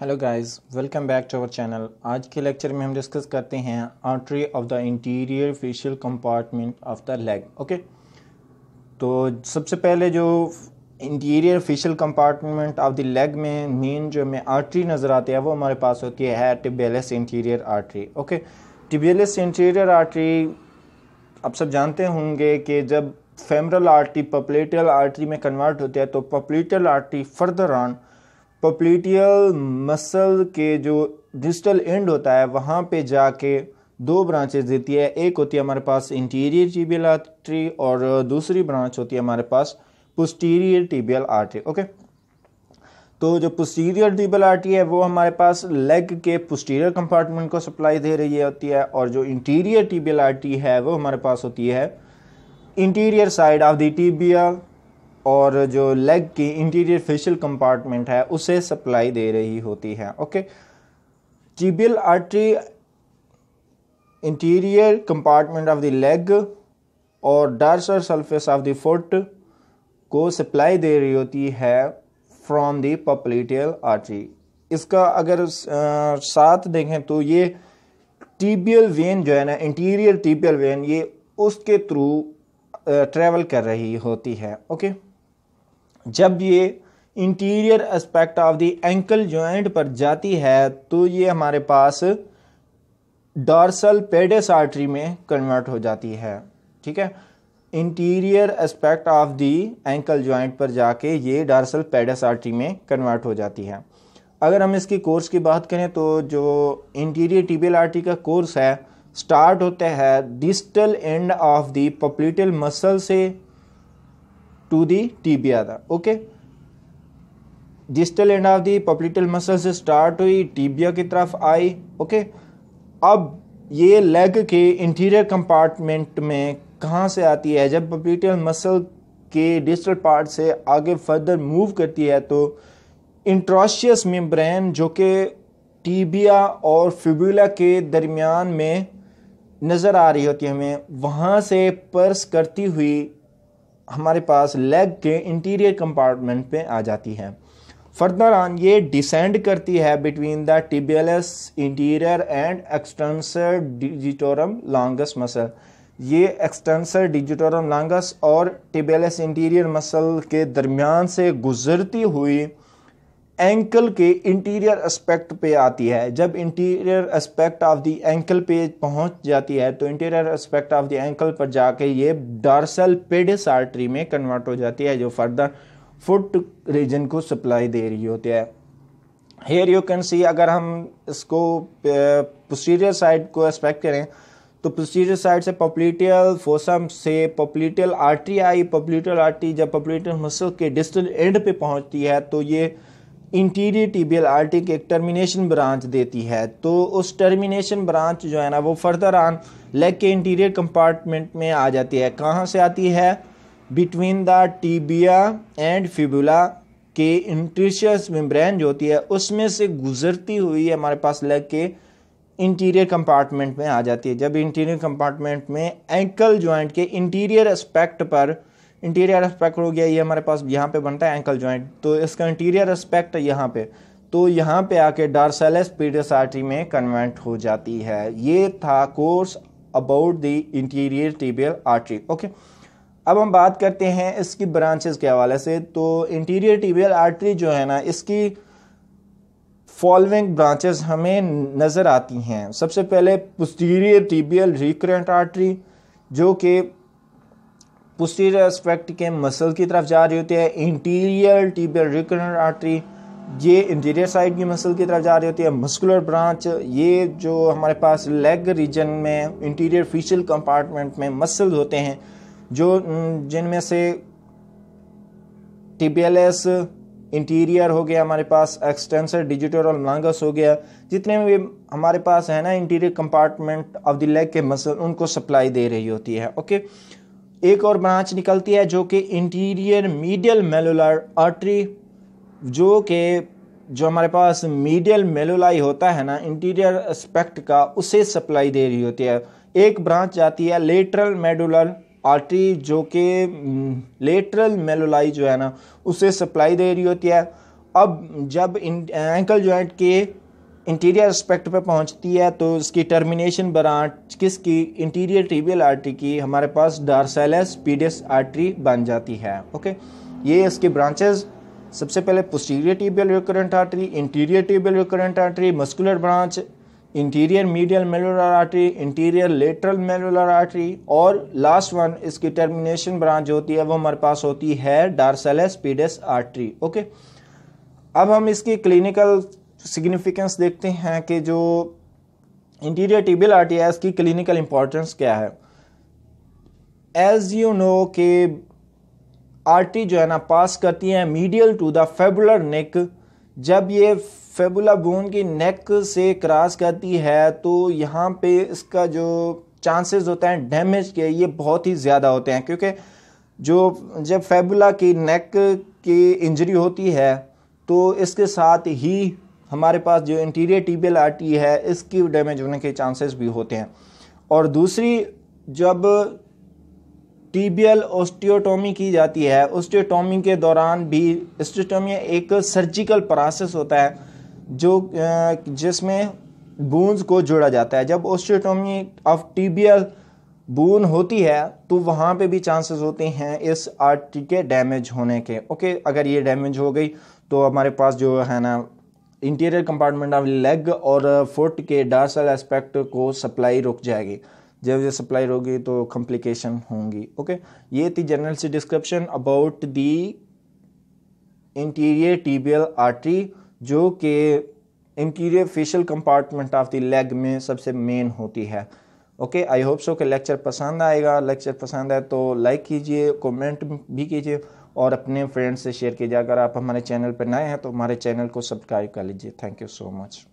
Hello guys welcome back to our channel आज के lecture में हम डिस्कस करते हैं artery of the interior facial compartment of the leg okay तो सबसे पहले जो interior facial compartment of the leg में मेन जो हमें आर्टरी नज़र आती है वो हमारे पास होती है tibialis interior artery okay tibialis interior artery आप सब जानते होंगे कि जब फेमरल आर्टरी पपलेटल आर्टरी में कन्वर्ट होती है तो popliteal artery further on popliteal muscle के जो डिजिटल एंड होता है वहाँ पे जाके दो ब्रांचेज देती है एक होती है हमारे पास इंटीरियर टीबियल आर्टरी और दूसरी ब्रांच होती है हमारे पास पुस्टीरियर टीबियल आर्टरी ओके तो जो पुस्टीरियर टीबियल आर्टरी है वो हमारे पास लेग के पोस्टीरियर कंपार्टमेंट को सप्लाई दे रही होती है और जो इंटीरियर टीबियल आर्टरी है वो हमारे पास होती है interior side of the tibial और जो लेग की इंटीरियर फेशियल कंपार्टमेंट है उसे सप्लाई दे रही होती है okay tibial artery interior compartment of the leg और dorsal surface of the foot को सप्लाई दे रही होती है फ्रॉम द पपलीटियल आर्टरी इसका अगर साथ देखें तो ये टीबियल वेन जो है ना इंटीरियर टीबियल वेन ये उसके थ्रू ट्रेवल कर रही होती है ओके जब ये interior aspect of the ankle joint पर जाती है तो ये हमारे पास डॉर्सल पेडस आर्टरी में कन्वर्ट हो जाती है ठीक है interior aspect of the ankle joint पर जाके ये डार्सल पेडस आर्टरी में कन्वर्ट हो जाती है अगर हम इसकी कोर्स की बात करें तो जो इंटीरियर टीबियल आर्टरी का कोर्स है स्टार्ट होता है distal end of the popliteal muscle से to the tibia. Okay. Distal end of the popliteal muscle से स्टार्ट हुई टीबिया की तरफ आई ओके अब ये लेग के इंटीरियर कंपार्टमेंट में कहाँ से आती है जब पपलिटल मसल के डिस्टल पार्ट से आगे फर्दर मूव करती है तो इंट्रोशियस मेम्ब्रेन जो कि टीबिया और फिबुला के दरमियान में नज़र आ रही होती है हमें वहाँ से पर्स करती हुई हमारे पास लेग के इंटीरियर कंपार्टमेंट पे आ जाती है फर्दर ऑन ये डिसेंड करती है between the tibialis interior and extensor digitorum longus muscle ये एक्सटेंसर डिजिटोरम लॉन्गस और टिबियलस इंटीरियर मसल के दरमियान से गुजरती हुई एंकल के इंटीरियर एस्पेक्ट पे आती है जब interior aspect of the ankle पे पहुंच जाती है तो interior aspect of the ankle पर जाके ये डार्सल पेडिस आर्टरी में कन्वर्ट हो जाती है जो फर्दर फुट रीजन को सप्लाई दे रही होती है हेयर यू कैन सी अगर हम इसको पोस्टीरियर साइड को एस्पेक्ट करें तो पोस्टीरियर साइड से पॉपलीटियल फोसम से पॉपलीटियल आर्टरी आई पॉपलीटियल आर्टरी जब पॉपलीटियल मसल के डिस्टल एंड पे पहुंचती है तो ये इंटीरियर टीबियल आर्टिक एक टर्मिनेशन ब्रांच देती है तो उस टर्मिनेशन ब्रांच जो है ना वो फर्दर ऑन लेग के इंटीरियर कंपार्टमेंट में आ जाती है कहाँ से आती है between the tibia and fibula के इंट्रिशियस मेम्ब्रेन जो होती है उसमें से गुजरती हुई हमारे पास लेग के इंटीरियर कंपार्टमेंट में आ जाती है जब इंटीरियर कंपार्टमेंट में एंकल ज्वाइंट के इंटीरियर एस्पेक्ट पर इंटीरियर एस्पेक्ट हो गया ये हमारे पास यहाँ पे बनता है एंकल जॉइंट तो इसका इंटीरियर एस्पेक्ट यहाँ पे तो यहाँ पे आके डार्सेलस पीडियस आर्टरी में कन्वर्ट हो जाती है ये था course about the interior tibial artery okay अब हम बात करते हैं इसकी ब्रांचेस के हवाले से तो इंटीरियर टीबियल आर्टरी जो है ना इसकी फॉलोइंग ब्रांचेस हमें नज़र आती हैं सबसे पहले पुस्टीरियर टीबियल रिक्रेंट आर्टरी जो कि पुस्टीरियर एस्पेक्ट के मसल की तरफ जा रही होती है इंटीरियर टीबियल रिकनर आर्टरी ये इंटीरियर साइड की मसल की तरफ जा रही होती है मस्कुलर ब्रांच ये जो हमारे पास लेग रीजन में इंटीरियर फीशल कंपार्टमेंट में मसल होते हैं जो जिनमें से टीबीएलएस इंटीरियर हो गया हमारे पास एक्सटेंसर डिजिटल और लांगस हो गया जितने भी हमारे पास है ना anterior compartment of the leg के मसल उनको सप्लाई दे रही होती है ओके okay? एक और ब्रांच निकलती है जो कि इंटीरियर मीडियल मेलुलर आर्टरी जो कि जो हमारे पास मीडियल मेलोलाई होता है ना इंटीरियर एस्पेक्ट का उसे सप्लाई दे रही होती है एक ब्रांच जाती है लेटरल मेडुलर आर्टरी जो कि लेटरल हम्म, मेलोलाई जो है ना उसे सप्लाई दे रही होती है अब जब एंकल जॉइंट के इंटीरियर एस्पेक्ट पे पहुंचती है तो इसकी टर्मिनेशन ब्रांच किसकी इंटीरियर टीबियल आर्टरी की हमारे पास डार्सेलस पीडियस आर्टरी बन जाती है ओके ये इसकी ब्रांचेज सबसे पहले posterior tibial recurrent artery anterior tibial recurrent artery muscular branch anterior medial malleolar artery anterior lateral malleolar artery और लास्ट वन इसकी टर्मिनेशन ब्रांच होती है वो हमारे पास होती है डार्सेलस पीडियस आर्टरी ओके अब हम इसकी क्लिनिकल सिग्निफिकेंस तो देखते हैं कि जो इंटीरियर टिबियल आर्टियाज की क्लिनिकल इंपॉर्टेंस क्या है एज यू नो के आर्टी जो है ना पास करती है medial to the fibular neck जब ये फेबुला बोन की नेक से क्रॉस करती है तो यहाँ पे इसका जो चांसेस होते हैं डैमेज के ये बहुत ही ज़्यादा होते हैं क्योंकि जो जब फेबुला की नेक की इंजरी होती है तो इसके साथ ही हमारे पास जो इंटीरियर टीबियल आर्टरी है इसकी डैमेज होने के चांसेस भी होते हैं और दूसरी जब टीबियल ओस्टियोटोमी की जाती है ओस्टियोटोमी के दौरान भी ओस्टियोटोमी एक सर्जिकल प्रोसेस होता है जो जिसमें बूंज को जोड़ा जाता है जब ओस्टियोटोमी ऑफ टीबियल बून होती है तो वहाँ पे भी चांसेस होते हैं इस आर्टरी के डैमेज होने के ओके अगर ये डैमेज हो गई तो हमारे पास जो है ना इंटीरियर कंपार्टमेंट ऑफ लेग और फुट uh, के डार्सल एस्पेक्ट को सप्लाई रुक जाएगी जब ये सप्लाई होगी तो कॉम्प्लिकेशन होंगी ओके ये थी जनरल सी description about the anterior tibial artery जो कि anterior facial compartment of the leg में सबसे मेन होती है ओके आई होप सो कि लेक्चर पसंद आएगा लेक्चर पसंद आए तो लाइक कीजिए कमेंट भी कीजिए और अपने फ्रेंड्स से शेयर कीजिए अगर आप हमारे चैनल पर नए हैं तो हमारे चैनल को सब्सक्राइब कर लीजिए थैंक यू सो मच